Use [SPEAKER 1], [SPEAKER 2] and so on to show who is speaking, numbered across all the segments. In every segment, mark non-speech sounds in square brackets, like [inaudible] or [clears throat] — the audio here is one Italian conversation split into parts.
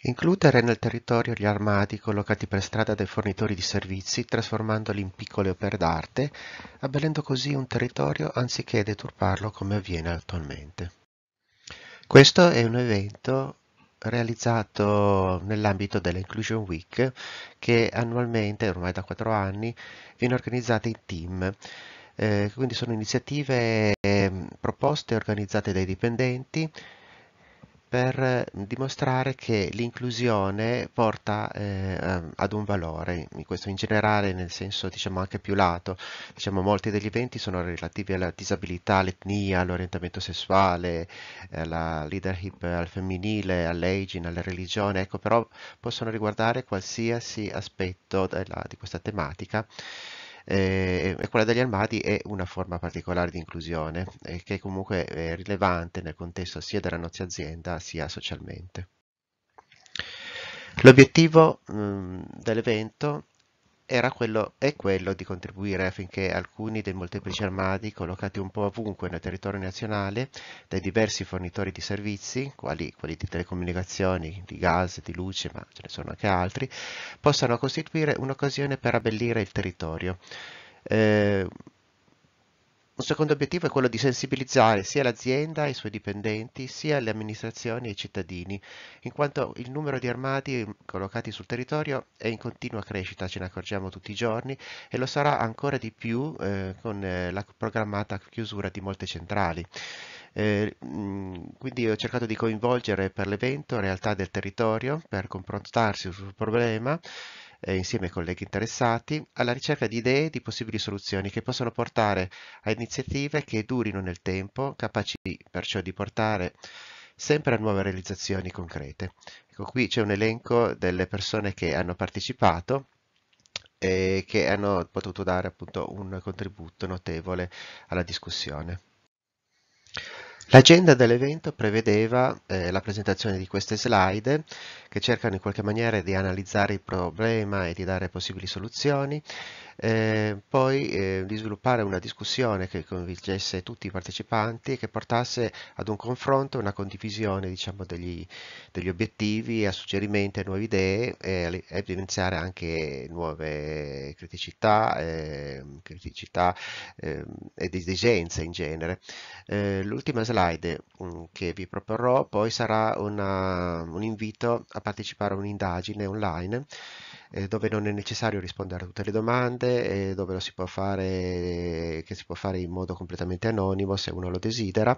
[SPEAKER 1] Includere nel territorio gli armadi collocati per strada dai fornitori di servizi, trasformandoli in piccole opere d'arte, abbellendo così un territorio anziché deturparlo come avviene attualmente. Questo è un evento realizzato nell'ambito della Inclusion Week che annualmente, ormai da 4 anni, viene organizzata in team. Eh, quindi sono iniziative eh, proposte e organizzate dai dipendenti per eh, dimostrare che l'inclusione porta eh, ehm, ad un valore, questo in generale nel senso diciamo anche più lato, diciamo molti degli eventi sono relativi alla disabilità, all'etnia, all'orientamento sessuale, eh, alla leadership al femminile, all'aging, alla religione, ecco però possono riguardare qualsiasi aspetto della, di questa tematica eh, e quella degli armadi è una forma particolare di inclusione eh, che comunque è rilevante nel contesto sia della nostra azienda sia socialmente. L'obiettivo mm, dell'evento quello, è quello di contribuire affinché alcuni dei molteplici armadi collocati un po' ovunque nel territorio nazionale dai diversi fornitori di servizi, quali quelli di telecomunicazioni, di gas, di luce, ma ce ne sono anche altri, possano costituire un'occasione per abbellire il territorio. Eh, un secondo obiettivo è quello di sensibilizzare sia l'azienda e i suoi dipendenti, sia le amministrazioni e i cittadini, in quanto il numero di armati collocati sul territorio è in continua crescita, ce ne accorgiamo tutti i giorni, e lo sarà ancora di più eh, con eh, la programmata chiusura di molte centrali. Eh, quindi ho cercato di coinvolgere per l'evento realtà del territorio per confrontarsi sul problema eh, insieme ai colleghi interessati, alla ricerca di idee e di possibili soluzioni che possono portare a iniziative che durino nel tempo, capaci perciò di portare sempre a nuove realizzazioni concrete. Ecco, qui c'è un elenco delle persone che hanno partecipato e che hanno potuto dare appunto un contributo notevole alla discussione. L'agenda dell'evento prevedeva eh, la presentazione di queste slide che cercano in qualche maniera di analizzare il problema e di dare possibili soluzioni, eh, poi eh, di sviluppare una discussione che coinvolgesse tutti i partecipanti e che portasse ad un confronto, una condivisione diciamo, degli, degli obiettivi, a suggerimenti, a nuove idee e a evidenziare anche nuove criticità, eh, criticità ed ehm, esigenze in genere. Eh, l'ultima slide mh, mm, che vi proporrò poi sarà una, un invito a partecipare a un'indagine online eh, dove non è necessario rispondere a tutte le domande, eh, dove lo si può fare, eh, che si può fare in modo completamente anonimo se uno lo desidera.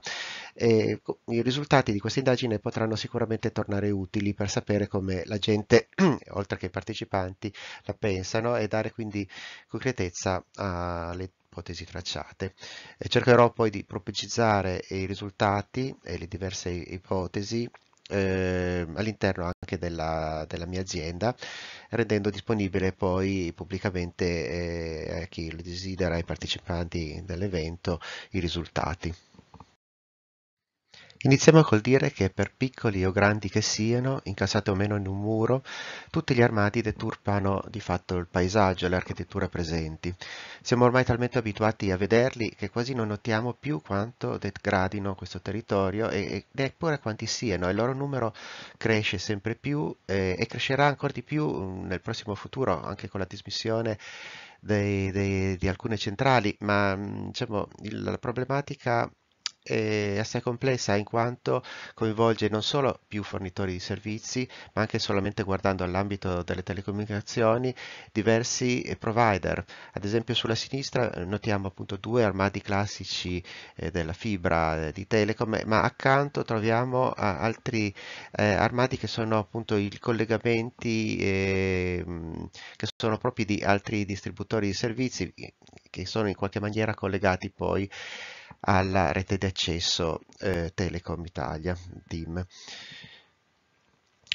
[SPEAKER 1] E I risultati di questa indagine potranno sicuramente tornare utili per sapere come la gente, [clears throat] oltre che i partecipanti, la pensano e dare quindi concretezza alle ipotesi tracciate. E cercherò poi di pubblicizzare i risultati e le diverse ipotesi eh, all'interno anche della, della, mia azienda, rendendo disponibile poi pubblicamente eh, a chi lo desidera, ai partecipanti dell'evento, i risultati. Iniziamo col dire che per piccoli o grandi che siano, incassati o meno in un muro, tutti gli armadi deturpano di fatto il paesaggio e l'architettura presenti. Siamo ormai talmente abituati a vederli che quasi non notiamo più quanto degradino questo territorio e, neppure quanti siano. Il loro numero cresce sempre più e, eh, e crescerà ancora di più mm, nel prossimo futuro, anche con la dismissione dei, dei, di alcune centrali, ma mm, diciamo, il, la problematica è eh, assai complessa in quanto coinvolge non solo più fornitori di servizi, ma anche solamente guardando all'ambito delle telecomunicazioni diversi eh, provider. Ad esempio sulla sinistra eh, notiamo appunto due armadi classici della fibra di Telecom, ma accanto troviamo altri armadi che sono appunto i collegamenti ehm, che sono propri di altri distributori di servizi che sono in qualche maniera collegati poi alla rete di accesso eh, Telecom Italia, DIM.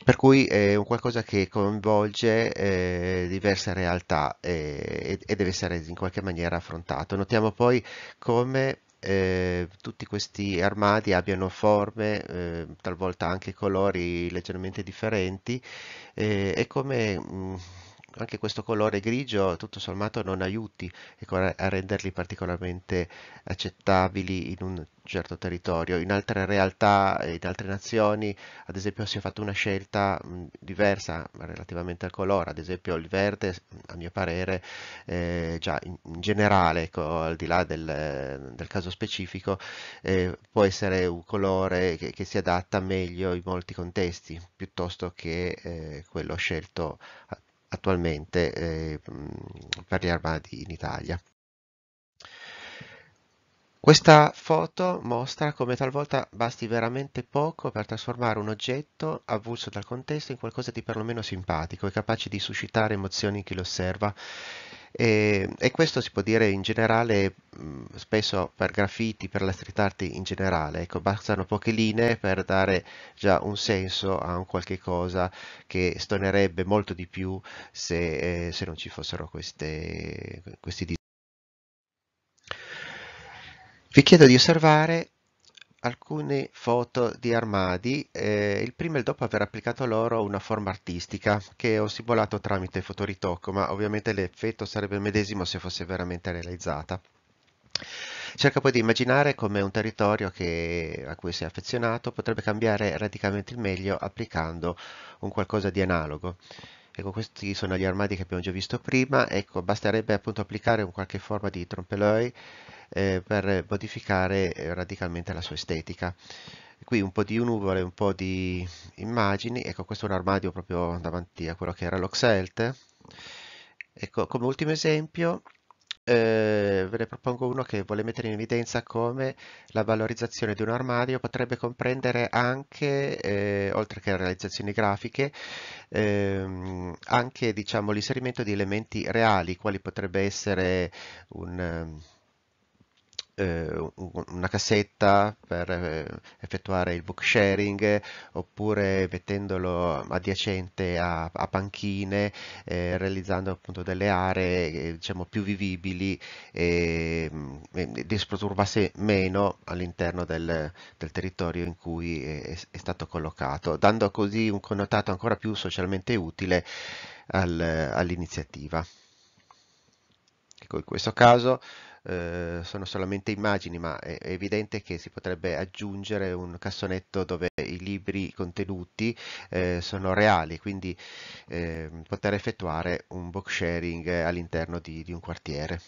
[SPEAKER 1] Per cui è un qualcosa che coinvolge eh, diverse realtà eh, e, e, deve essere in qualche maniera affrontato. Notiamo poi come eh, tutti questi armadi abbiano forme, eh, talvolta anche colori leggermente differenti eh, e come... Mh, mm, anche questo colore grigio tutto sommato non aiuti ecco, a renderli particolarmente accettabili in un certo territorio. In altre realtà, in altre nazioni, ad esempio si è fatta una scelta diversa relativamente al colore, ad esempio il verde a mio parere eh, già in, generale, ecco, al di là del, del caso specifico, eh, può essere un colore che, che, si adatta meglio in molti contesti piuttosto che eh, quello scelto attualmente eh, mm, per gli armadi in Italia. Questa foto mostra come talvolta basti veramente poco per trasformare un oggetto avulso dal contesto in qualcosa di perlomeno simpatico e capace di suscitare emozioni in chi lo osserva e, e, questo si può dire in generale spesso per graffiti, per la street art in generale, ecco, bastano poche linee per dare già un senso a un qualche cosa che stonerebbe molto di più se, eh, se non ci fossero queste, questi disegni. Vi chiedo di osservare alcune foto di armadi, eh, il prima e il dopo aver applicato loro una forma artistica che ho simulato tramite fotoritocco, ma ovviamente l'effetto sarebbe medesimo se fosse veramente realizzata. Cerca poi di immaginare come un territorio che, a cui sei affezionato potrebbe cambiare radicalmente il meglio applicando un qualcosa di analogo. Ecco, questi sono gli armadi che abbiamo già visto prima, ecco, basterebbe appunto applicare un qualche forma di trompeloi eh, per modificare eh, radicalmente la sua estetica. Qui un po' di nuvole, un po' di immagini, ecco questo è un armadio proprio davanti a quello che era l'Oxelt. Ecco, come ultimo esempio eh, ve ne propongo uno che vuole mettere in evidenza come la valorizzazione di un armadio potrebbe comprendere anche, eh, oltre che realizzazioni grafiche, ehm, anche diciamo, l'inserimento di elementi reali, quali potrebbe essere un ehm, eh, una cassetta per eh, effettuare il book sharing oppure mettendolo adiacente a, a panchine eh, realizzando appunto delle aree eh, diciamo più vivibili e, mm, e disturbasse meno all'interno del, del, territorio in cui è, è stato collocato dando così un connotato ancora più socialmente utile al, all'iniziativa ecco in questo caso eh, sono solamente immagini, ma è, evidente che si potrebbe aggiungere un cassonetto dove i libri contenuti eh, sono reali, quindi eh, poter effettuare un book sharing eh, all'interno di, di un quartiere.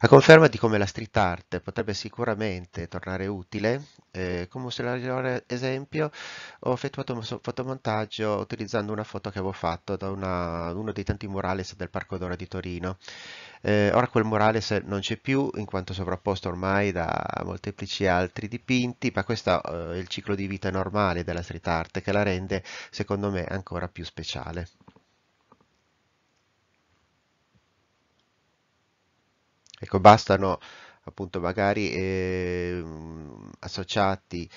[SPEAKER 1] A conferma di come la street art potrebbe sicuramente tornare utile, eh, come ulteriore esempio ho effettuato un fotomontaggio utilizzando una foto che avevo fatto da una, uno dei tanti murales del Parco d'Ora di Torino. Eh, ora quel murales non c'è più in quanto sovrapposto ormai da molteplici altri dipinti, ma questo eh, è il ciclo di vita normale della street art che la rende secondo me ancora più speciale. Ecco, bastano appunto magari eh, associati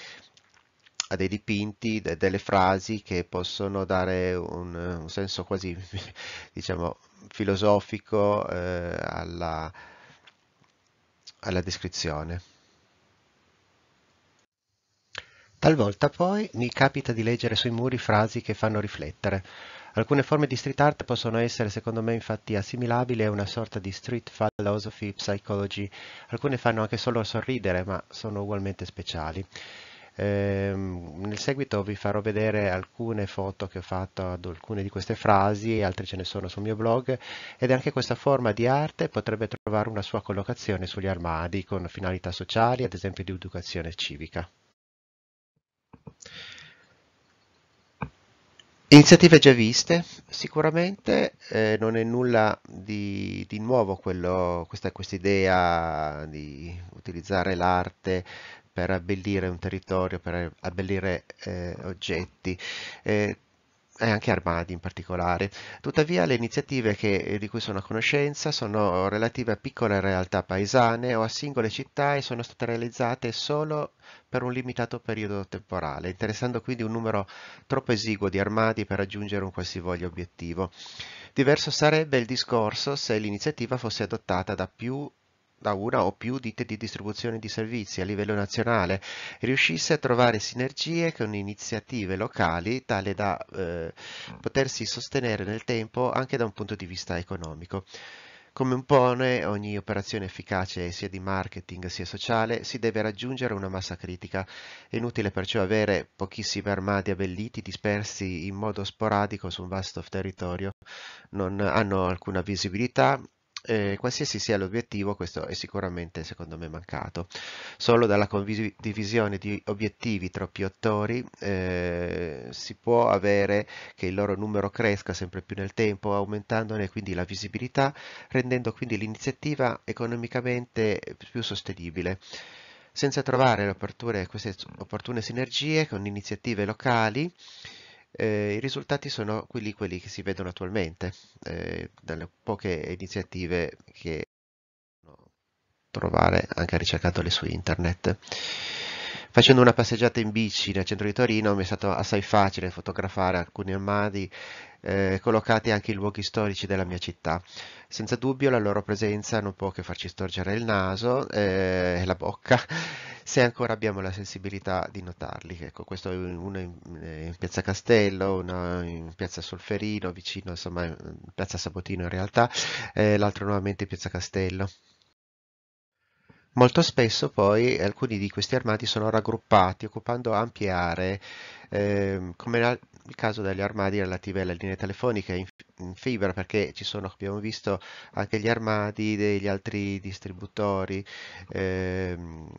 [SPEAKER 1] a dei dipinti, de delle frasi che possono dare un, un senso quasi [laughs] diciamo filosofico eh, alla, alla descrizione. Talvolta poi mi capita di leggere sui muri frasi che fanno riflettere. Alcune forme di street art possono essere secondo me infatti assimilabili a una sorta di street philosophy psychology, alcune fanno anche solo sorridere ma sono ugualmente speciali. Ehm, nel seguito vi farò vedere alcune foto che ho fatto ad alcune di queste frasi, altre ce ne sono sul mio blog ed anche questa forma di arte potrebbe trovare una sua collocazione sugli armadi con finalità sociali, ad esempio di educazione civica. Iniziative già viste, sicuramente eh, non è nulla di, di nuovo quello, questa quest idea di utilizzare l'arte per abbellire un territorio, per abbellire eh, oggetti. Eh, e anche Armadi in particolare. Tuttavia le iniziative che, eh, di cui sono a conoscenza sono relative a piccole realtà paesane o a singole città e sono state realizzate solo per un limitato periodo temporale, interessando quindi un numero troppo esiguo di armadi per raggiungere un qualsivoglia obiettivo. Diverso sarebbe il discorso se l'iniziativa fosse adottata da più da una o più ditte di distribuzione di servizi a livello nazionale, riuscisse a trovare sinergie con iniziative locali tale da eh, potersi sostenere nel tempo anche da un punto di vista economico. Come impone ogni operazione efficace sia di marketing sia sociale, si deve raggiungere una massa critica. È inutile perciò avere pochissimi armadi abbelliti dispersi in modo sporadico su un vasto territorio. Non hanno alcuna visibilità eh, qualsiasi sia l'obiettivo, questo è sicuramente secondo me mancato. Solo dalla condivisione di obiettivi tra più attori eh, si può avere che il loro numero cresca sempre più nel tempo, aumentandone quindi la visibilità, rendendo quindi l'iniziativa economicamente più sostenibile. Senza trovare queste opportune sinergie con iniziative locali, eh, I risultati sono quelli, quelli, che si vedono attualmente, eh, dalle poche iniziative che trovare anche ricercandole su internet facendo una passeggiata in bici nel centro di Torino mi è stato assai facile fotografare alcuni armadi eh, collocati anche in luoghi storici della mia città. Senza dubbio la loro presenza non può che farci storgere il naso eh, e la bocca [laughs] se ancora abbiamo la sensibilità di notarli. Ecco, questo è uno in, eh, in, Piazza Castello, uno in Piazza Solferino, vicino insomma in Piazza Sabotino in realtà, eh, l'altro nuovamente in Piazza Castello. Molto spesso poi alcuni di questi armati sono raggruppati occupando ampie aree, ehm, come nel caso degli armadi relativi alle linee telefoniche in, in, fibra, perché ci sono, abbiamo visto, anche gli armadi degli altri distributori ehm,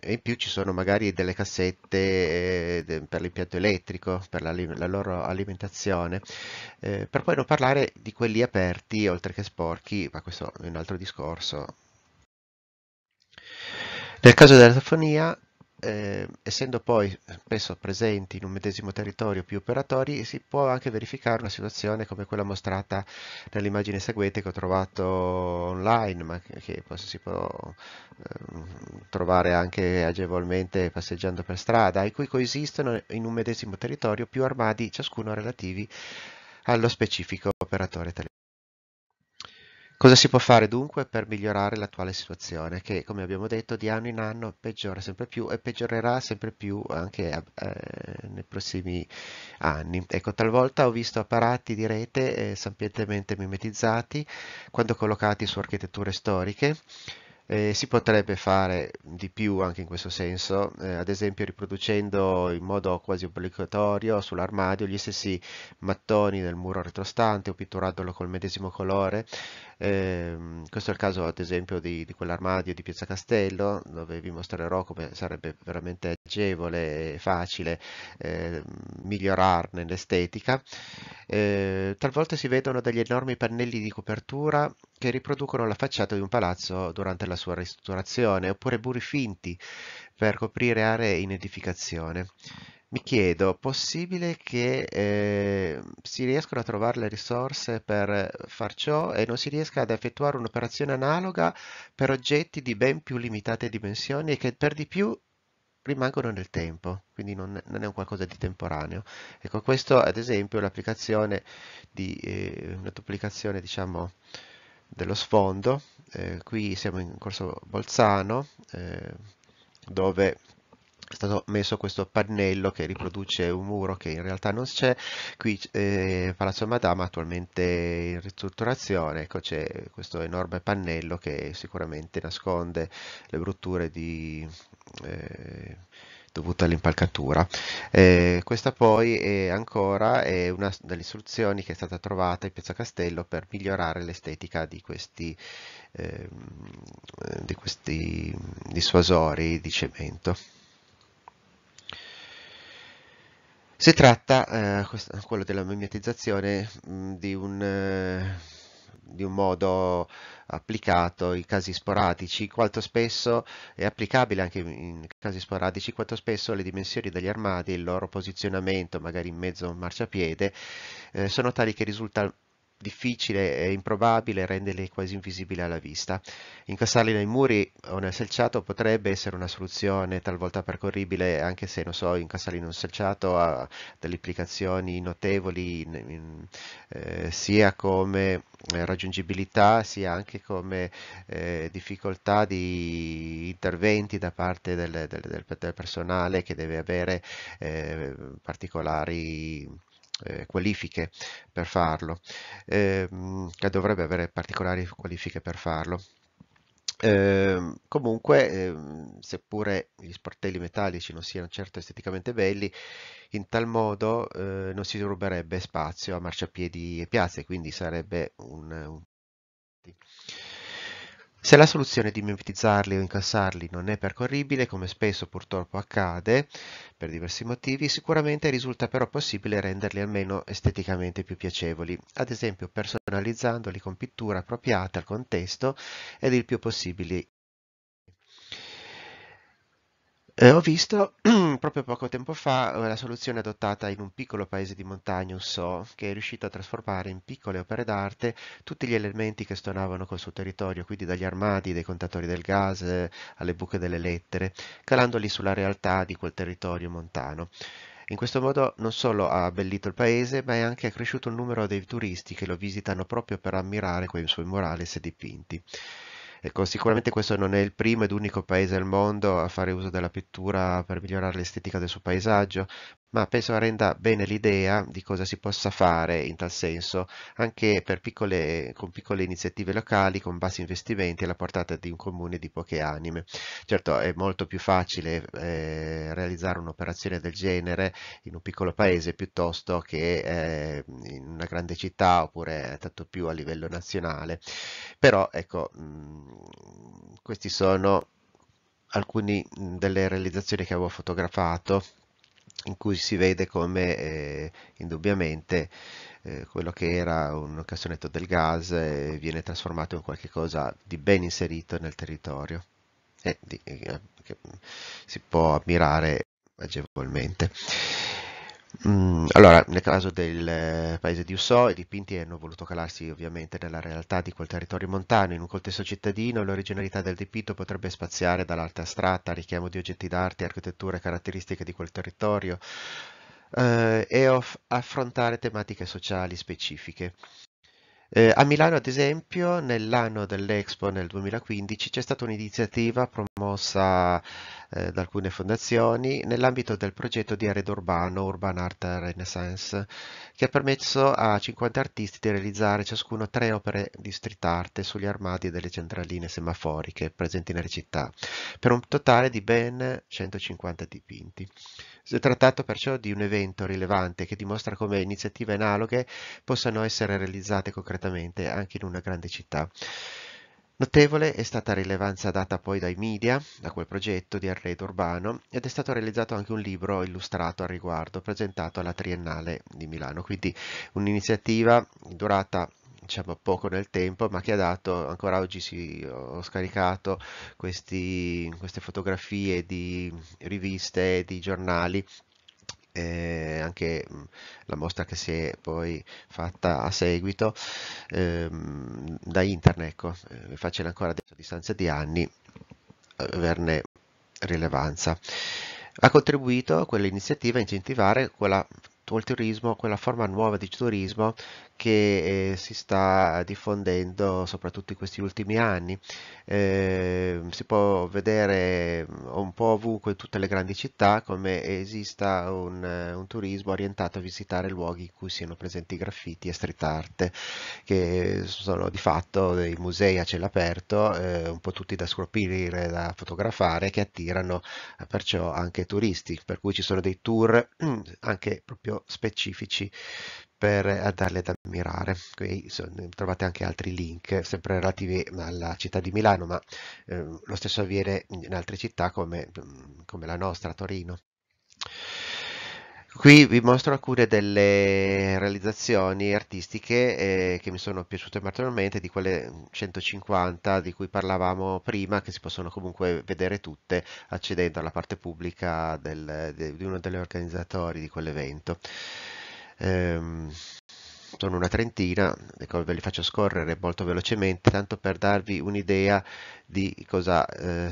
[SPEAKER 1] e in più ci sono magari delle cassette eh, per l'impianto elettrico, per la, la loro alimentazione, eh, per poi non parlare di quelli aperti oltre che sporchi, ma questo è un altro discorso nel caso dell'atofonia, eh, essendo poi spesso presenti in un medesimo territorio più operatori, si può anche verificare una situazione come quella mostrata nell'immagine seguente che ho trovato online, ma che si può eh, trovare anche agevolmente passeggiando per strada, in cui coesistono in un medesimo territorio più armadi, ciascuno relativi allo specifico operatore telefonico. Cosa si può fare dunque per migliorare l'attuale situazione che come abbiamo detto di anno in anno peggiora sempre più e peggiorerà sempre più anche eh, nei prossimi anni. Ecco, talvolta ho visto apparati di rete eh, sapientemente mimetizzati quando collocati su architetture storiche eh, si potrebbe fare di più anche in questo senso, eh, ad esempio riproducendo in modo quasi obbligatorio sull'armadio gli stessi mattoni del muro retrostante o pitturandolo col medesimo colore eh, questo è il caso ad esempio di, di quell'armadio di Piazza Castello dove vi mostrerò come sarebbe veramente agevole e facile eh, migliorarne l'estetica. Eh, talvolta si vedono degli enormi pannelli di copertura che riproducono la facciata di un palazzo durante la sua ristrutturazione oppure muri finti per coprire aree in edificazione. Mi chiedo, possibile che eh, si riescano a trovare le risorse per far ciò e non si riesca ad effettuare un'operazione analoga per oggetti di ben più limitate dimensioni e che per di più rimangono nel tempo, quindi non, non, è un qualcosa di temporaneo. Ecco, questo ad esempio è l'applicazione di eh, una duplicazione, diciamo, dello sfondo. Eh, qui siamo in corso Bolzano, eh, dove è stato messo questo pannello che riproduce un muro che in realtà non c'è qui eh, Palazzo Madama attualmente in ristrutturazione ecco c'è questo enorme pannello che sicuramente nasconde le brutture di, eh, dovute all'impalcatura eh, questa poi è ancora è una delle istruzioni che è stata trovata in Piazza Castello per migliorare l'estetica di questi eh, di questi dissuasori di cemento Si tratta, eh, questo, quello della mimetizzazione, mh, mm, di, un, eh, di un modo applicato in casi sporadici, quanto spesso è applicabile anche in casi sporadici, quanto spesso le dimensioni degli armadi, il loro posizionamento, magari in mezzo a un marciapiede, eh, sono tali che risulta difficile e improbabile renderli quasi invisibili alla vista. Incassarli nei muri o nel selciato potrebbe essere una soluzione talvolta percorribile, anche se, non so, incassarli in un selciato ha delle implicazioni notevoli in, in, eh, sia come eh, raggiungibilità sia anche come eh, difficoltà di interventi da parte del, del, del personale che deve avere eh, particolari eh, qualifiche per farlo, eh, che dovrebbe avere particolari qualifiche per farlo. Eh, comunque, ehm, seppure gli sportelli metallici non siano certo esteticamente belli, in tal modo eh, non si ruberebbe spazio a marciapiedi e piazze, quindi sarebbe un, un se la soluzione di mimetizzarli o incassarli non è percorribile, come spesso purtroppo accade per diversi motivi, sicuramente risulta però possibile renderli almeno esteticamente più piacevoli, ad esempio personalizzandoli con pittura appropriata al contesto ed il più possibile eh, ho visto [clears throat] proprio poco tempo fa eh, la soluzione adottata in un piccolo paese di montagna, un So, che è riuscito a trasformare in piccole opere d'arte tutti gli elementi che stonavano col suo territorio, quindi dagli armadi, dai contatori del gas eh, alle buche delle lettere, calandoli sulla realtà di quel territorio montano. In questo modo non solo ha abbellito il paese, ma è anche accresciuto il numero dei turisti che lo visitano proprio per ammirare quei suoi murales e dipinti. Ecco, sicuramente questo non è il primo ed unico paese al mondo a fare uso della pittura per migliorare l'estetica del suo paesaggio, ma penso renda bene l'idea di cosa si possa fare in tal senso anche piccole, con piccole iniziative locali, con bassi investimenti alla portata di un comune di poche anime. Certo è molto più facile eh, realizzare un'operazione del genere in un piccolo paese piuttosto che eh, in una grande città oppure tanto più a livello nazionale, però ecco mh, mm, questi sono alcune mm, delle realizzazioni che avevo fotografato in cui si vede come eh, indubbiamente eh, quello che era un cassonetto del gas eh, viene trasformato in qualcosa di ben inserito nel territorio e di, eh, che si può ammirare agevolmente. Mm, allora, nel caso del eh, paese di Ussò, i dipinti hanno voluto calarsi ovviamente nella realtà di quel territorio montano. In un contesto cittadino, l'originalità del dipinto potrebbe spaziare dall'arte astratta, richiamo di oggetti d'arte, architetture caratteristiche di quel territorio eh, e affrontare tematiche sociali specifiche. Eh, a Milano, ad esempio, nell'anno dell'Expo nel 2015 c'è stata un'iniziativa promossa eh, da alcune fondazioni nell'ambito del progetto di arredo urbano Urban Art Renaissance che ha permesso a 50 artisti di realizzare ciascuno tre opere di street art sugli armadi delle centraline semaforiche presenti nelle città per un totale di ben 150 dipinti. Si è trattato perciò di un evento rilevante che dimostra come iniziative analoghe possano essere realizzate concretamente anche in una grande città. Notevole è stata la rilevanza data poi dai media da quel progetto di arredo urbano ed è stato realizzato anche un libro illustrato al riguardo presentato alla Triennale di Milano, quindi un'iniziativa durata diciamo poco nel tempo ma che ha dato ancora oggi sì, ho scaricato questi, queste fotografie di riviste di giornali eh, anche mm, la mostra che si è poi fatta a seguito ehm, da internet, ecco, è eh, facile ancora adesso a distanza di anni eh, averne rilevanza. Ha contribuito quell'iniziativa a incentivare quella, quel turismo, quella forma nuova di turismo che eh, si sta diffondendo soprattutto in questi ultimi anni. Eh, si può vedere mm, un po' ovunque in tutte le grandi città come esista un, eh, un turismo orientato a visitare luoghi in cui siano presenti graffiti e street art, che sono di fatto dei musei a cielo aperto, eh, un po' tutti da scoprire, da fotografare, che attirano eh, perciò anche turisti, per cui ci sono dei tour [clears throat] anche proprio specifici per eh, darle da ammirare. Qui eh, trovate anche altri link, eh, sempre relativi alla città di Milano, ma eh, lo stesso avviene in altre città come, mm, come la nostra, Torino. Qui vi mostro alcune delle realizzazioni artistiche eh, che mi sono piaciute maggiormente, di quelle 150 mm, di cui parlavamo prima, che si possono comunque vedere tutte accedendo alla parte pubblica del, de, di uno degli organizzatori di quell'evento ehm, sono una trentina, ecco, ve li faccio scorrere molto velocemente, tanto per darvi un'idea di cosa eh,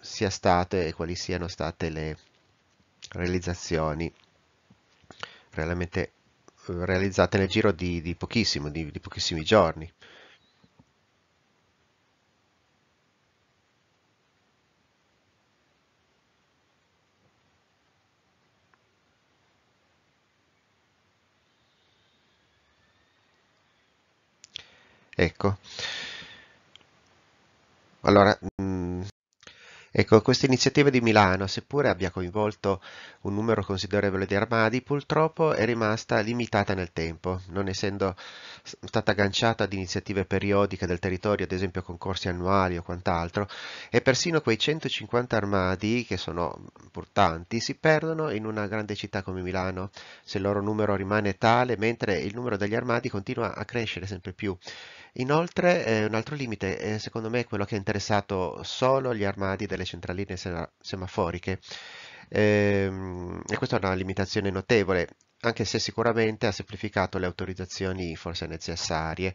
[SPEAKER 1] sia stato e quali siano state le realizzazioni realmente eh, realizzate nel giro di, di pochissimo, di, di pochissimi giorni. Ecco. Allora, mm, ecco, questa iniziativa di Milano, seppure abbia coinvolto un numero considerevole di armadi, purtroppo è rimasta limitata nel tempo, non essendo stata agganciata ad iniziative periodiche del territorio, ad esempio concorsi annuali o quant'altro, e persino quei 150 armadi, che sono pur tanti, si perdono in una grande città come Milano, se il loro numero rimane tale, mentre il numero degli armadi continua a crescere sempre più Inoltre eh, un altro limite eh, secondo me è quello che ha interessato solo gli armadi delle centraline semaforiche ehm, e questa è una limitazione notevole anche se sicuramente ha semplificato le autorizzazioni forse necessarie.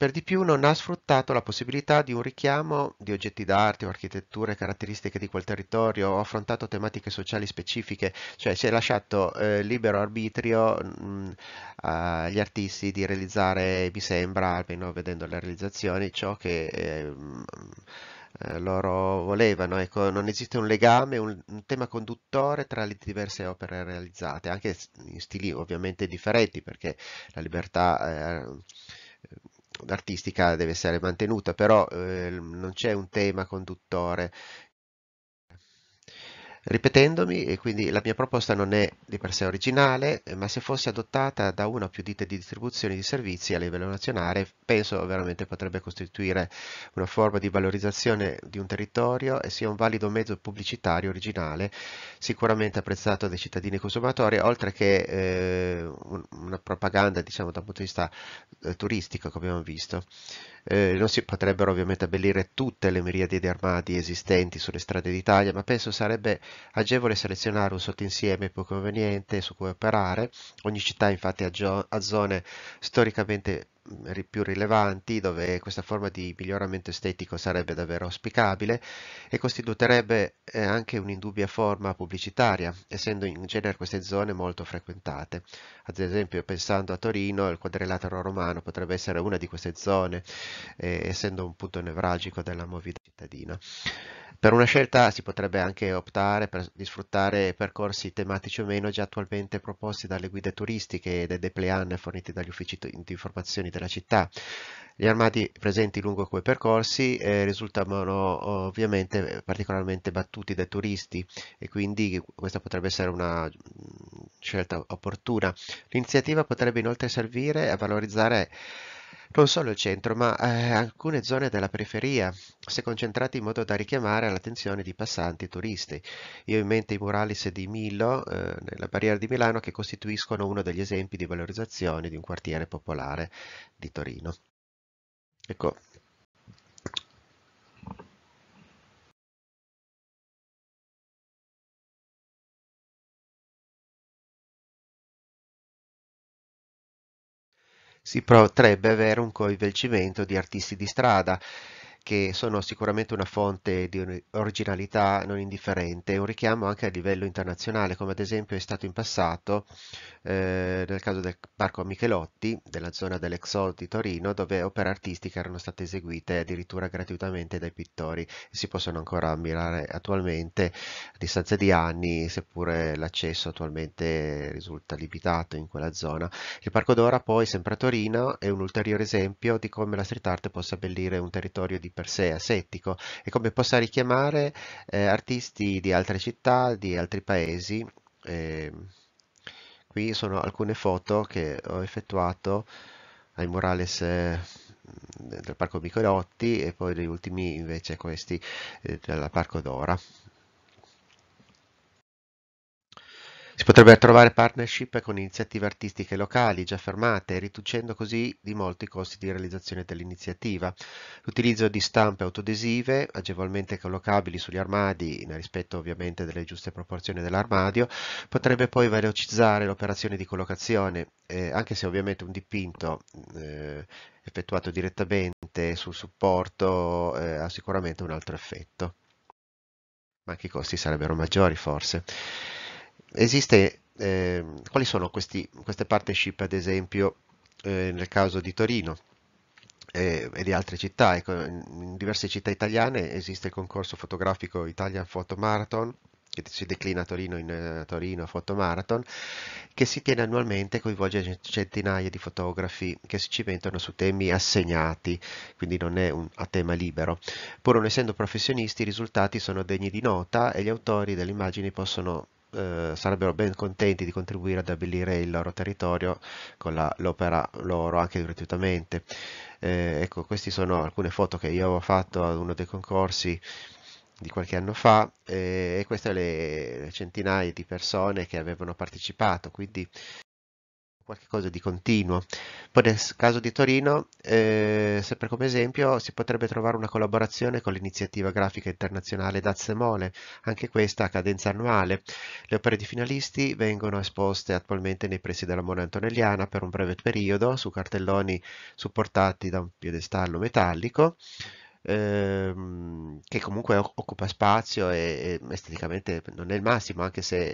[SPEAKER 1] Per di più non ha sfruttato la possibilità di un richiamo di oggetti d'arte o architetture caratteristiche di quel territorio o affrontato tematiche sociali specifiche, cioè si è lasciato eh, libero arbitrio mh, mm, agli artisti di realizzare, mi sembra, almeno vedendo le realizzazioni, ciò che... Ehm, eh, mh, loro volevano. Ecco, non esiste un legame, un, un, tema conduttore tra le diverse opere realizzate, anche in stili ovviamente differenti, perché la libertà eh, artistica deve essere mantenuta, però eh, non c'è un tema conduttore ripetendomi e quindi la mia proposta non è di per sé originale, ma se fosse adottata da una o più ditte di distribuzione di servizi a livello nazionale, penso veramente potrebbe costituire una forma di valorizzazione di un territorio e sia un valido mezzo pubblicitario originale, sicuramente apprezzato dai cittadini consumatori, oltre che eh, una propaganda diciamo dal punto di vista eh, turistico come abbiamo visto. Eh, non si potrebbero ovviamente abbellire tutte le miriadi di armadi esistenti sulle strade d'Italia, ma penso sarebbe agevole selezionare un sottoinsieme più conveniente su cui operare. Ogni città infatti ha, ha zone storicamente più rilevanti dove questa forma di miglioramento estetico sarebbe davvero auspicabile e costituirebbe eh, anche un'indubbia forma pubblicitaria, essendo in genere queste zone molto frequentate. Ad esempio, pensando a Torino, il quadrilatero romano potrebbe essere una di queste zone, eh, essendo un punto nevralgico della movida cittadina. Per una scelta si potrebbe anche optare per, di sfruttare percorsi tematici o meno già attualmente proposti dalle guide turistiche e dai deplean forniti dagli uffici di informazioni della città. Gli armadi presenti lungo quei percorsi eh, risultano ovviamente particolarmente battuti dai turisti e quindi questa potrebbe essere una mm, scelta opportuna. L'iniziativa potrebbe inoltre servire a valorizzare non solo il centro, ma eh, alcune zone della periferia, se concentrate in modo da richiamare l'attenzione di passanti e turisti. Io ho in mente i muralis di Milo, eh, nella barriera di Milano, che costituiscono uno degli esempi di valorizzazione di un quartiere popolare di Torino. Ecco, si potrebbe avere un coinvolgimento di artisti di strada che sono sicuramente una fonte di originalità non indifferente un richiamo anche a livello internazionale, come ad esempio è stato in passato eh, nel caso del Parco Michelotti, della zona dell'Exol di Torino, dove opere artistiche erano state eseguite addirittura gratuitamente dai pittori e si possono ancora ammirare attualmente a distanza di anni, seppure l'accesso attualmente risulta limitato in quella zona. Il Parco d'Ora poi, sempre a Torino, è un ulteriore esempio di come la street art possa abbellire un territorio di di per sé asettico, e come possa richiamare eh, artisti di altre città, di altri paesi. Eh, qui sono alcune foto che ho effettuato ai murales eh, del Parco Micolotti e poi gli ultimi invece questi eh, del Parco Dora. Si potrebbe trovare partnership con iniziative artistiche locali già fermate, riducendo così di molto i costi di realizzazione dell'iniziativa. L'utilizzo di stampe autodesive, agevolmente collocabili sugli armadi, nel rispetto ovviamente delle giuste proporzioni dell'armadio, potrebbe poi velocizzare l'operazione di collocazione, eh, anche se ovviamente un dipinto eh, effettuato direttamente sul supporto eh, ha sicuramente un altro effetto. Ma anche i costi sarebbero maggiori forse esiste, eh, quali sono questi, queste partnership ad esempio eh, nel caso di Torino e, eh, e di altre città, ecco, in diverse città italiane esiste il concorso fotografico Italian Photo Marathon che si declina a Torino in uh, Torino Fotomarathon, che si tiene annualmente e coinvolge centinaia di fotografi che si cimentano su temi assegnati, quindi non è un, a tema libero. Pur non essendo professionisti, i risultati sono degni di nota e gli autori delle immagini possono eh, sarebbero ben contenti di contribuire ad abbellire il loro territorio con l'opera loro anche gratuitamente. Eh, ecco, queste sono alcune foto che io avevo fatto ad uno dei concorsi di qualche anno fa eh, e queste le centinaia di persone che avevano partecipato, quindi qualcosa di continuo. Poi nel caso di Torino, eh, sempre come esempio, si potrebbe trovare una collaborazione con l'iniziativa grafica internazionale Dazze Mole, anche questa a cadenza annuale. Le opere di finalisti vengono esposte attualmente nei pressi della Mona Antonelliana per un breve periodo su cartelloni supportati da un piedestallo metallico ehm, che comunque occupa spazio e, e, esteticamente non è il massimo, anche se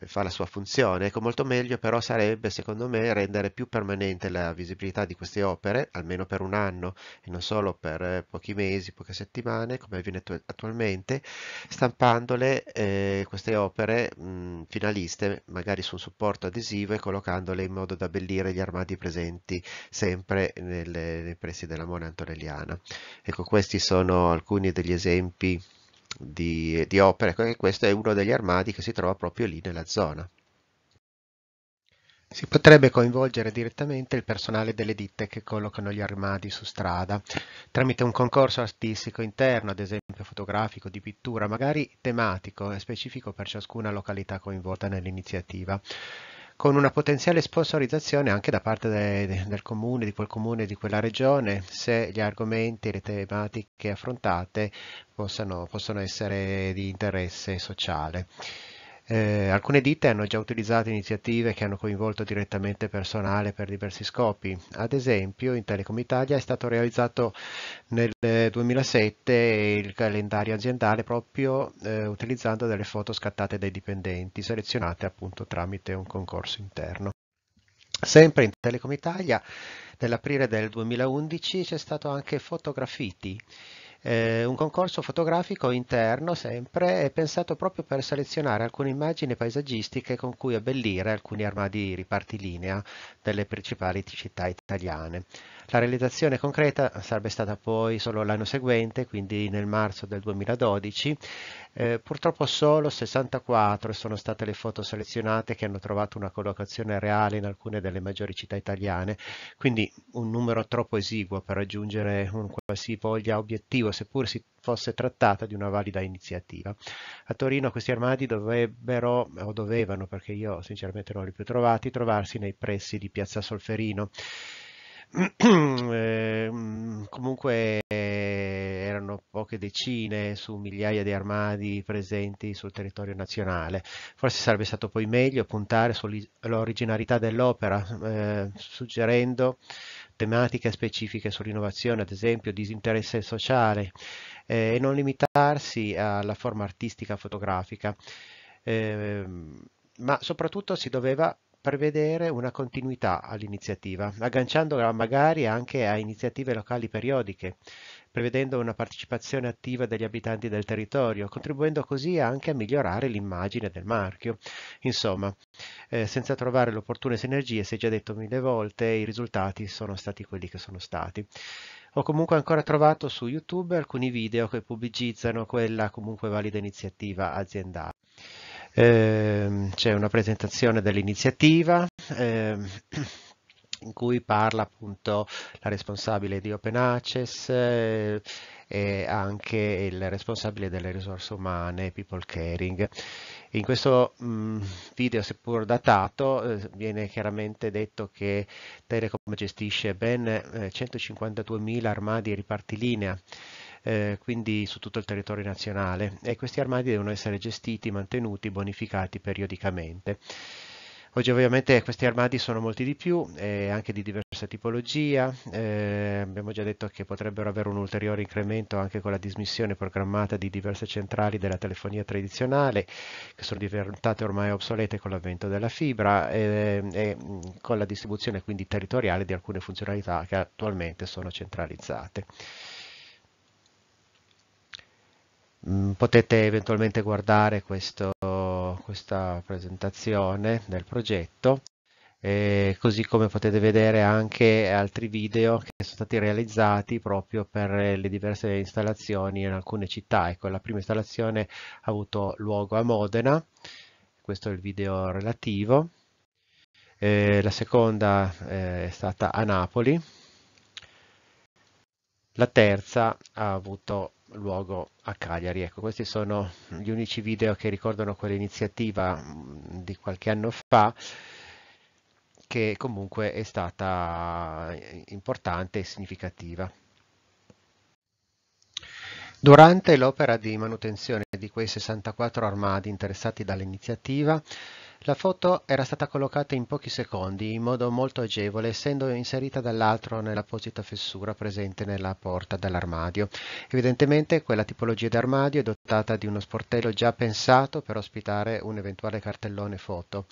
[SPEAKER 1] eh, fa la sua funzione. Ecco, molto meglio però sarebbe, secondo me, rendere più permanente la visibilità di queste opere, almeno per un anno e non solo per eh, pochi mesi, poche settimane, come avviene attualmente, stampandole eh, queste opere mh, finaliste, magari su un supporto adesivo e collocandole in modo da abbellire gli armadi presenti sempre nelle, nei pressi della Mona Antonelliana. Ecco, questi sono alcuni degli esempi di, di opere, ecco, questo è uno degli armadi che si trova proprio lì nella zona. Si potrebbe coinvolgere direttamente il personale delle ditte che collocano gli armadi su strada, tramite un concorso artistico interno, ad esempio fotografico, di pittura, magari tematico e specifico per ciascuna località coinvolta nell'iniziativa con una potenziale sponsorizzazione anche da parte de, del comune, di quel comune, di quella regione, se gli argomenti, le tematiche affrontate possano, possono essere di interesse sociale. Eh, alcune ditte hanno già utilizzato iniziative che hanno coinvolto direttamente personale per diversi scopi. Ad esempio, in Telecom Italia è stato realizzato nel 2007 il calendario aziendale proprio eh, utilizzando delle foto scattate dai dipendenti, selezionate appunto tramite un concorso interno. Sempre in Telecom Italia, nell'aprile del 2011 c'è stato anche Fotografiti eh, un concorso fotografico interno sempre è pensato proprio per selezionare alcune immagini paesaggistiche con cui abbellire alcuni armadi ripartilinea delle principali città italiane. La realizzazione concreta sarebbe stata poi solo l'anno seguente, quindi nel marzo del 2012. Eh, purtroppo solo 64 sono state le foto selezionate che hanno trovato una collocazione reale in alcune delle maggiori città italiane, quindi un numero troppo esiguo per raggiungere un qualsivoglia obiettivo, seppur si fosse trattata di una valida iniziativa. A Torino questi armadi dovrebbero, o dovevano, perché io sinceramente non li ho più trovati, trovarsi nei pressi di Piazza Solferino. [clears throat] eh, mm, comunque eh, erano poche decine su migliaia di armadi presenti sul territorio nazionale. Forse sarebbe stato poi meglio puntare sull'originalità dell'opera, eh, suggerendo tematiche specifiche sull'innovazione, ad esempio disinteresse sociale, eh, e non limitarsi alla forma artistica fotografica. Ehm, ma soprattutto si doveva prevedere una continuità all'iniziativa, agganciandola magari anche a iniziative locali periodiche, prevedendo una partecipazione attiva degli abitanti del territorio, contribuendo così anche a migliorare l'immagine del marchio. Insomma, eh, senza trovare le opportune sinergie, si è già detto mille volte, i risultati sono stati quelli che sono stati. Ho comunque ancora trovato su YouTube alcuni video che pubblicizzano quella comunque valida iniziativa aziendale. Ehm, c'è una presentazione dell'iniziativa eh, [clears throat] in cui parla appunto la responsabile di Open Access eh, e anche il responsabile delle risorse umane, People Caring. In questo mh, mm, video, seppur datato, eh, viene chiaramente detto che Telecom gestisce ben 152.000 eh, armadi e riparti linea eh, quindi su tutto il territorio nazionale e questi armadi devono essere gestiti, mantenuti, bonificati periodicamente. Oggi ovviamente questi armadi sono molti di più, eh, anche di diversa tipologia, eh, abbiamo già detto che potrebbero avere un ulteriore incremento anche con la dismissione programmata di diverse centrali della telefonia tradizionale che sono diventate ormai obsolete con l'avvento della fibra eh, e mm, con la distribuzione quindi territoriale di alcune funzionalità che attualmente sono centralizzate. Mm, potete eventualmente guardare questo, questa presentazione del progetto eh, così come potete vedere anche altri video che sono stati realizzati proprio per le diverse installazioni in alcune città. Ecco, la prima installazione ha avuto luogo a Modena, questo è il video relativo, eh, la seconda eh, è stata a Napoli, la terza ha avuto luogo a Cagliari. Ecco, questi sono gli unici video che ricordano quell'iniziativa di qualche anno fa che comunque è stata importante e significativa. Durante l'opera di manutenzione di quei 64 armadi interessati dall'iniziativa, la foto era stata collocata in pochi secondi in modo molto agevole essendo inserita dall'altro nell'apposita fessura presente nella porta dell'armadio. Evidentemente quella tipologia di armadio è dotata di uno sportello già pensato per ospitare un eventuale cartellone foto.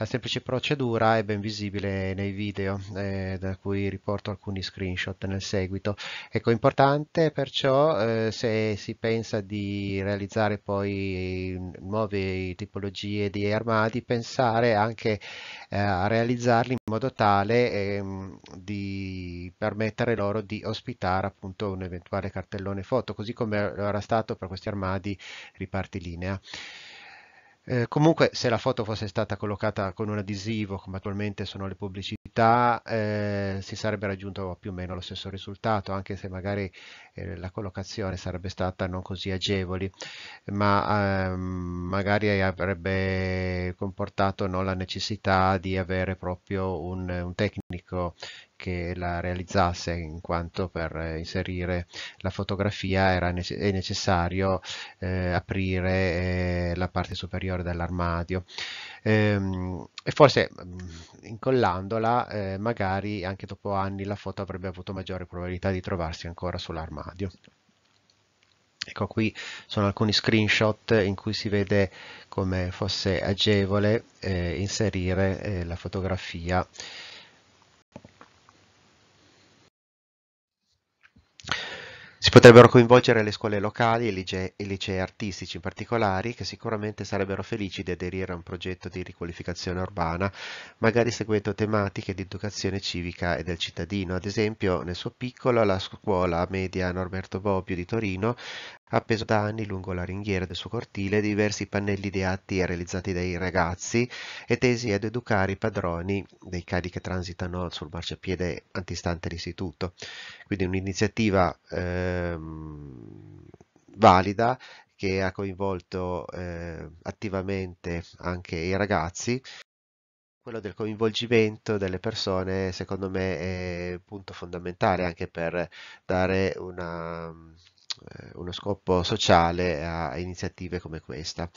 [SPEAKER 1] La semplice procedura è ben visibile nei video eh, da cui riporto alcuni screenshot nel seguito. Ecco, importante perciò eh, se si pensa di realizzare poi mm, nuove tipologie di armadi, pensare anche eh, a realizzarli in modo tale ehm, di permettere loro di ospitare appunto un eventuale cartellone foto, così come era stato per questi armadi ripartilinea. Eh, comunque se la foto fosse stata collocata con un adesivo come attualmente sono le pubblicità eh, si sarebbe raggiunto più o meno lo stesso risultato anche se magari eh, la collocazione sarebbe stata non così agevole, ma ehm, magari avrebbe comportato no, la necessità di avere proprio un, un tecnico che la realizzasse in quanto per inserire la fotografia era nece è necessario eh, aprire eh, la parte superiore dell'armadio. Ehm, e forse mm, incollandola eh, magari anche dopo anni la foto avrebbe avuto maggiore probabilità di trovarsi ancora sull'armadio. Ecco qui sono alcuni screenshot in cui si vede come fosse agevole eh, inserire eh, la fotografia Si potrebbero coinvolgere le scuole locali e i lice licei artistici in particolare, che sicuramente sarebbero felici di aderire a un progetto di riqualificazione urbana, magari seguendo tematiche di educazione civica e del cittadino. Ad esempio, nel suo piccolo, la scuola media Norberto Bobbio di Torino appeso da anni lungo la ringhiera del suo cortile diversi pannelli di atti realizzati dai ragazzi e tesi ad educare i padroni dei cani che transitano sul marciapiede antistante l'istituto. Quindi un'iniziativa ehm, valida che ha coinvolto eh, attivamente anche i ragazzi quello del coinvolgimento delle persone secondo me è un punto fondamentale anche per dare una eh, uno scopo sociale a iniziative come questa.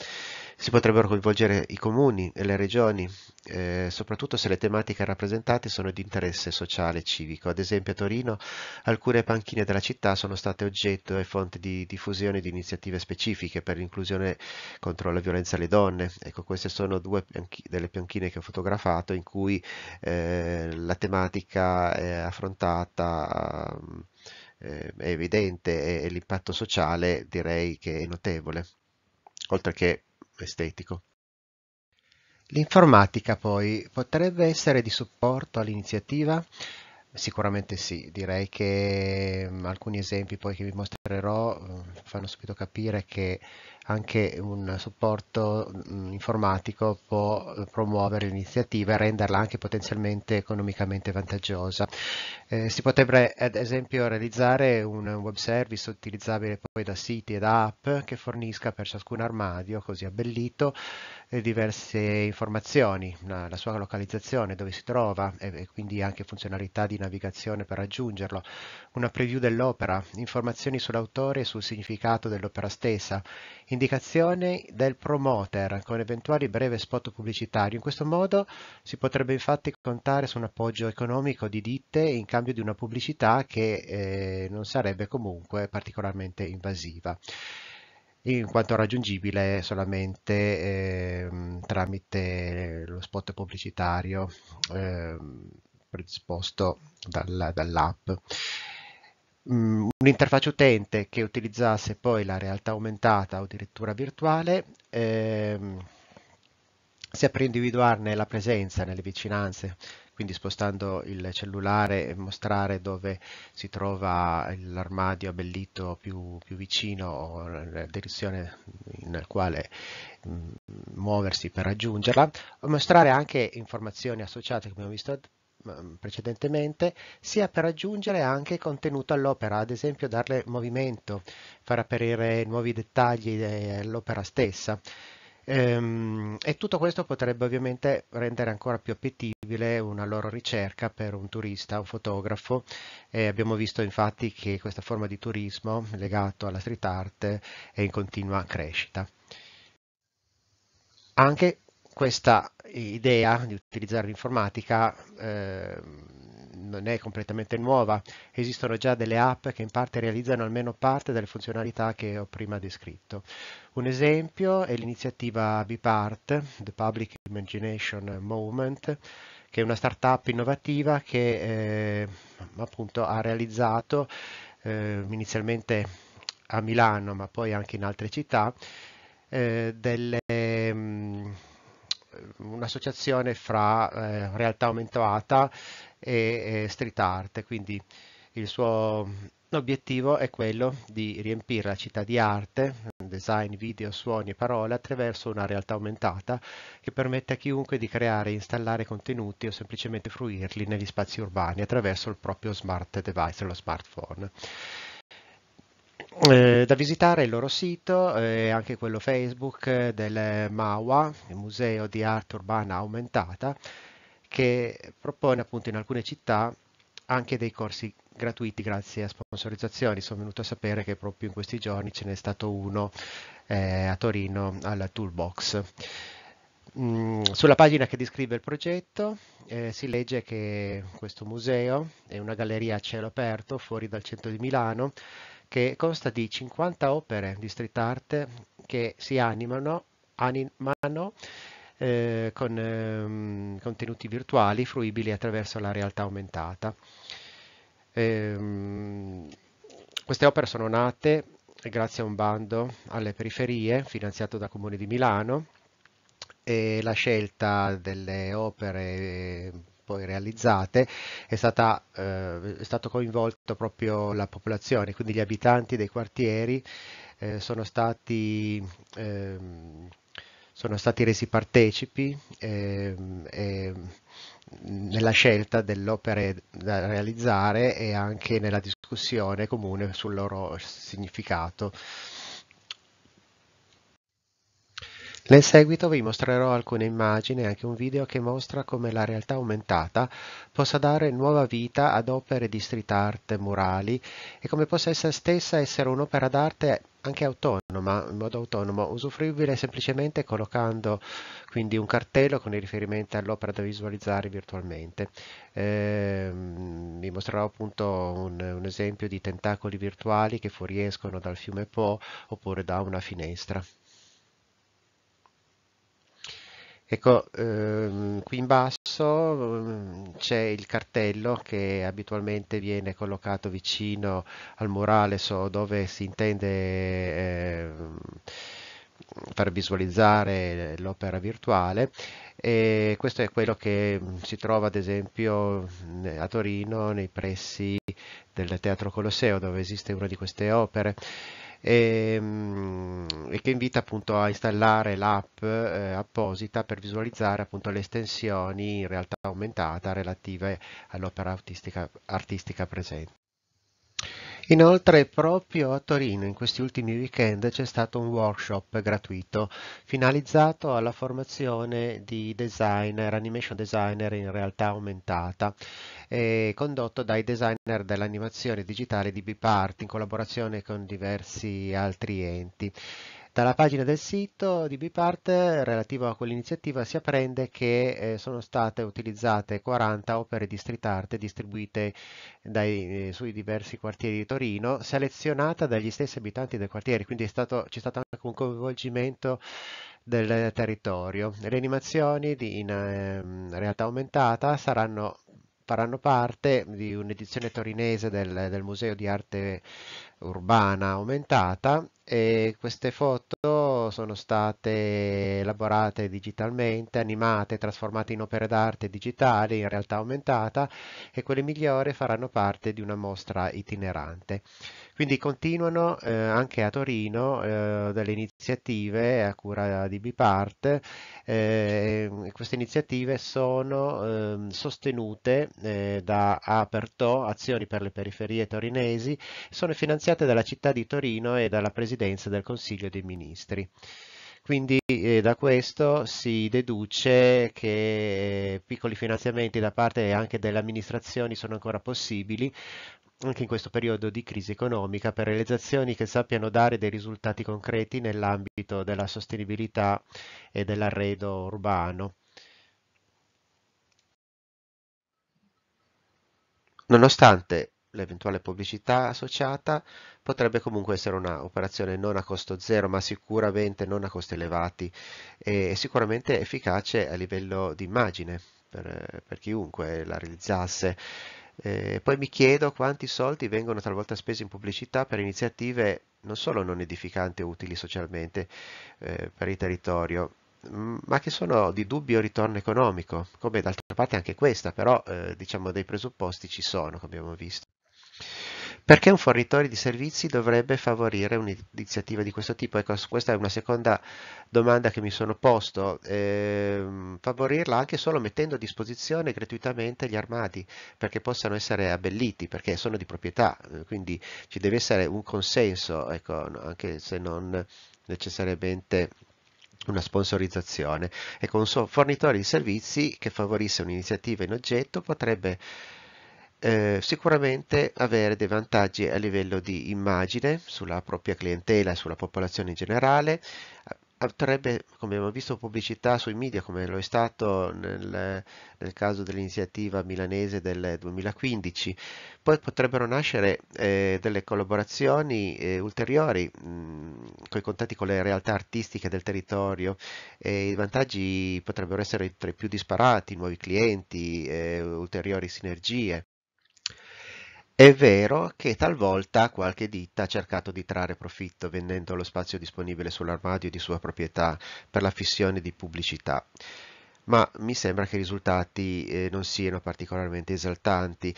[SPEAKER 1] Si potrebbero coinvolgere i comuni e le regioni, eh, soprattutto se le tematiche rappresentate sono di interesse sociale e civico. Ad esempio a Torino alcune panchine della città sono state oggetto e fonte di diffusione di iniziative specifiche per l'inclusione contro la violenza alle donne. Ecco, queste sono due delle panchine che ho fotografato in cui eh, la tematica è affrontata. Um, eh, è evidente e l'impatto sociale direi che è notevole, oltre che estetico. L'informatica poi potrebbe essere di supporto all'iniziativa? Sicuramente sì, direi che ehm, alcuni esempi poi che vi mostrerò ehm, fanno subito capire che anche un supporto mm, informatico può promuovere l'iniziativa e renderla anche potenzialmente economicamente vantaggiosa. Eh, si potrebbe ad esempio realizzare un web service utilizzabile poi da siti e da app che fornisca per ciascun armadio così abbellito eh, diverse informazioni, la, sua localizzazione, dove si trova e quindi anche funzionalità di navigazione per raggiungerlo, una preview dell'opera, informazioni sull'autore e sul significato dell'opera stessa, indicazioni del promoter con eventuali brevi spot pubblicitari. In questo modo si potrebbe infatti contare su un appoggio economico di ditte in cambio di una pubblicità che eh, non sarebbe comunque particolarmente invasiva in quanto raggiungibile solamente eh, tramite lo spot pubblicitario eh, predisposto dal, dall'app. Mm, un'interfaccia utente che utilizzasse poi la realtà aumentata o addirittura virtuale ehm, sia per individuarne la presenza nelle vicinanze quindi spostando il cellulare e mostrare dove si trova l'armadio abbellito più, più, vicino o la direzione nel quale mh, mm, muoversi per raggiungerla, o mostrare anche informazioni associate come abbiamo visto Ehm, precedentemente, sia per aggiungere anche contenuto all'opera, ad esempio darle movimento, far apparire nuovi dettagli eh, all'opera stessa. Ehm, e tutto questo potrebbe ovviamente rendere ancora più appetibile una loro ricerca per un turista, un fotografo. E abbiamo visto infatti che questa forma di turismo legato alla street art è in continua crescita. Anche questa idea di utilizzare l'informatica eh, non è completamente nuova, esistono già delle app che in parte realizzano almeno parte delle funzionalità che ho prima descritto. Un esempio è l'iniziativa BIPART, The Public Imagination Movement, che è una startup innovativa che eh, appunto ha realizzato eh, inizialmente a Milano ma poi anche in altre città eh, delle mh, ehm, un'associazione fra eh, realtà aumentata e, e street art, quindi il suo obiettivo è quello di riempire la città di arte, design, video, suoni e parole attraverso una realtà aumentata che permette a chiunque di creare e installare contenuti o semplicemente fruirli negli spazi urbani attraverso il proprio smart device, lo smartphone. Eh, da visitare il loro sito e eh, anche quello Facebook eh, del MAUA, il Museo di Arte Urbana Aumentata, che propone appunto in alcune città anche dei corsi gratuiti grazie a sponsorizzazioni. Sono venuto a sapere che proprio in questi giorni ce n'è stato uno eh, a Torino alla Toolbox. Mm, sulla pagina che descrive il progetto eh, si legge che questo museo è una galleria a cielo aperto fuori dal centro di Milano che consta di 50 opere di street art che si animano, animano eh, con ehm, contenuti virtuali fruibili attraverso la realtà aumentata. Ehm, queste opere sono nate grazie a un bando alle periferie finanziato da Comune di Milano e la scelta delle opere poi realizzate, è, stata, eh, è stato coinvolto proprio la popolazione, quindi gli abitanti dei quartieri eh, sono stati... Ehm, sono stati resi partecipi eh, eh, nella scelta delle opere da realizzare e anche nella discussione comune sul loro significato. Nel seguito vi mostrerò alcune immagini e anche un video che mostra come la realtà aumentata possa dare nuova vita ad opere di street art murali e come possa essa stessa essere un'opera d'arte anche autonoma, in modo autonomo, usufruibile semplicemente collocando quindi un cartello con i riferimenti all'opera da visualizzare virtualmente. Eh, vi mostrerò appunto un, un, esempio di tentacoli virtuali che fuoriescono dal fiume Po oppure da una finestra. Ecco, ehm, qui in basso mm, c'è il cartello che abitualmente viene collocato vicino al murale so, dove si intende eh, far visualizzare l'opera virtuale e questo è quello che mm, si trova ad esempio mm, a Torino nei pressi del Teatro Colosseo dove esiste una di queste opere e, ehm, e che invita appunto a installare l'app eh, apposita per visualizzare appunto le estensioni in realtà aumentata relative all'opera artistica, artistica presente. Inoltre proprio a Torino in questi ultimi weekend c'è stato un workshop gratuito finalizzato alla formazione di designer, animation designer in realtà aumentata condotto dai designer dell'animazione digitale di Bipart in collaborazione con diversi altri enti. Dalla pagina del sito di Bipart relativo a quell'iniziativa si apprende che eh, sono state utilizzate 40 opere di street art distribuite dai, eh, sui diversi quartieri di Torino, selezionata dagli stessi abitanti del quartiere, quindi c'è stato anche un coinvolgimento del territorio. Le animazioni in eh, realtà aumentata saranno faranno parte di un'edizione torinese del, del, Museo di Arte Urbana Aumentata e queste foto sono state elaborate digitalmente, animate, trasformate in opere d'arte digitali, in realtà aumentata e quelle migliori faranno parte di una mostra itinerante. Quindi continuano eh, anche a Torino eh, delle iniziative a cura di Bipart, eh, queste iniziative sono ehm, sostenute eh, da Aperto, Azioni per le periferie torinesi, sono finanziate dalla città di Torino e dalla Presidenza del Consiglio dei Ministri. Quindi eh, da questo si deduce che eh, piccoli finanziamenti da parte anche delle amministrazioni sono ancora possibili anche in questo periodo di crisi economica per realizzazioni che sappiano dare dei risultati concreti nell'ambito della sostenibilità e dell'arredo urbano. Nonostante l'eventuale pubblicità associata potrebbe comunque essere un'operazione non a costo zero ma sicuramente non a costi elevati e sicuramente efficace a livello di immagine per, per chiunque la realizzasse. Eh, poi mi chiedo quanti soldi vengono talvolta spesi in pubblicità per iniziative non solo non edificanti o utili socialmente eh, per il territorio, mm, ma che sono di dubbio ritorno economico, come d'altra parte anche questa, però eh, diciamo dei presupposti ci sono, come abbiamo visto. Perché un fornitore di servizi dovrebbe favorire un'iniziativa di questo tipo? Ecco, questa è una seconda domanda che mi sono posto. Ehm, favorirla anche solo mettendo a disposizione gratuitamente gli armadi perché possano essere abbelliti, perché sono di proprietà, eh, quindi ci deve essere un consenso, ecco, anche se non necessariamente una sponsorizzazione. Ecco, un fornitore di servizi che favorisse un'iniziativa in oggetto potrebbe eh, sicuramente avere dei vantaggi a livello di immagine sulla propria clientela, sulla popolazione in generale, eh, avrebbe, come abbiamo visto, pubblicità sui media come lo è stato nel, nel caso dell'iniziativa milanese del 2015. Poi potrebbero nascere eh, delle collaborazioni eh, ulteriori mm, con i contatti con le realtà artistiche del territorio e i vantaggi potrebbero essere tra i più disparati, nuovi clienti, eh, ulteriori sinergie. È vero che talvolta qualche ditta ha cercato di trarre profitto vendendo lo spazio disponibile sull'armadio di sua proprietà per la fissione di pubblicità, ma mi sembra che i risultati eh, non siano particolarmente esaltanti.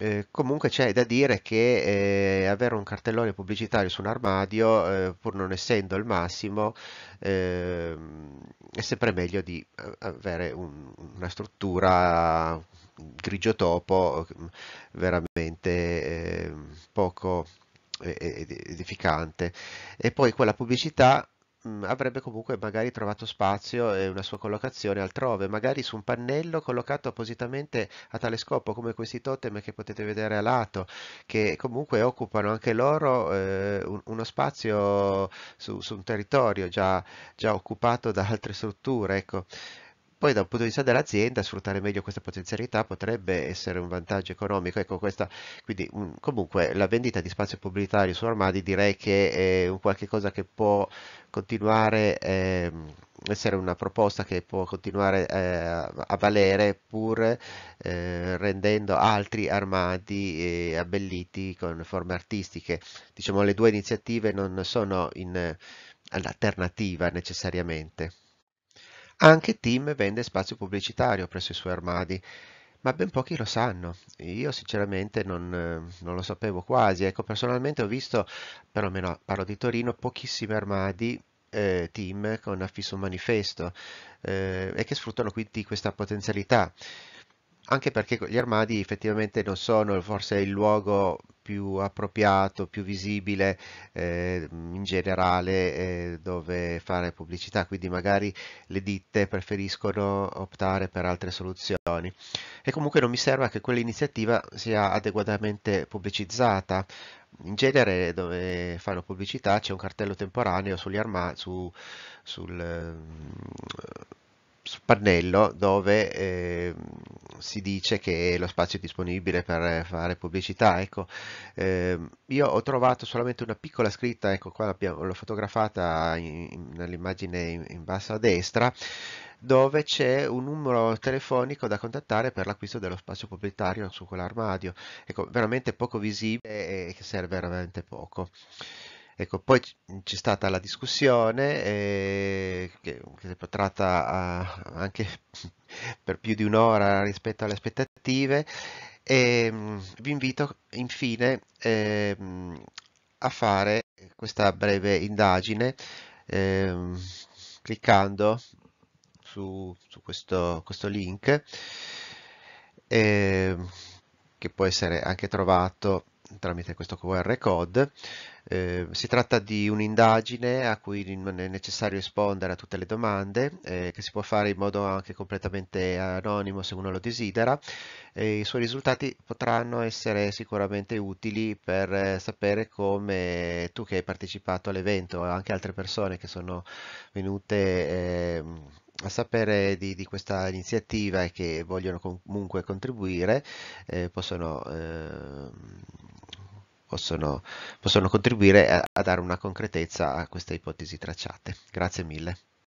[SPEAKER 1] Eh, comunque c'è da dire che eh, avere un cartellone pubblicitario su un armadio, eh, pur non essendo il massimo, ehm, è sempre meglio di eh, avere un, una struttura grigio topo mm, veramente eh, poco eh, eh, edificante e poi quella pubblicità mm, avrebbe comunque magari trovato spazio e una sua collocazione altrove, magari su un pannello collocato appositamente a tale scopo, come questi totem che potete vedere a lato, che comunque occupano anche loro eh, uno spazio su, su, un territorio già, già occupato da altre strutture. Ecco. Poi dal punto di vista dell'azienda sfruttare meglio questa potenzialità potrebbe essere un vantaggio economico. Ecco, questa, quindi mm, comunque la vendita di spazio pubblicitario su armadi direi che è un qualche cosa che può continuare, eh, essere una proposta che può continuare eh, a valere pur eh, rendendo altri armadi eh, abbelliti con forme artistiche. Diciamo le due iniziative non sono in, in eh, alternativa necessariamente. Anche Tim vende spazio pubblicitario presso i suoi armadi, ma ben pochi lo sanno. Io sinceramente non, eh, non, lo sapevo quasi. Ecco, personalmente ho visto, perlomeno parlo di Torino, pochissimi armadi eh, team con affisso manifesto eh, e che sfruttano quindi questa potenzialità. Anche perché gli armadi effettivamente non sono forse il luogo più appropriato, più visibile eh, in generale eh, dove fare pubblicità, quindi magari le ditte preferiscono optare per altre soluzioni. E comunque non mi serve che quell'iniziativa sia adeguatamente pubblicizzata. In genere dove fanno pubblicità c'è un cartello temporaneo sugli armadi, su, sul, mm, sul pannello dove eh, si dice che lo spazio è disponibile per eh, fare pubblicità. Ecco, eh, io ho trovato solamente una piccola scritta, ecco qua l'ho fotografata nell'immagine in, in basso a destra, dove c'è un numero telefonico da contattare per l'acquisto dello spazio pubblicitario su quell'armadio. Ecco, veramente poco visibile e che serve veramente poco. Ecco, poi c'è stata la discussione eh, che, che si è protratta eh, anche [laughs] per più di un'ora rispetto alle aspettative e ehm, mh, vi invito infine eh, a fare questa breve indagine eh, cliccando su, su questo, questo, link ehm, che può essere anche trovato tramite questo QR code. Eh, si tratta di un'indagine a cui non è necessario rispondere a tutte le domande, eh, che si può fare in modo anche completamente anonimo se uno lo desidera. E I suoi risultati potranno essere sicuramente utili per eh, sapere come tu che hai partecipato all'evento, o anche altre persone che sono venute... Eh, a sapere di, di, questa iniziativa e che vogliono comunque contribuire eh, possono eh, possono, possono contribuire a, a dare una concretezza a queste ipotesi tracciate. Grazie mille.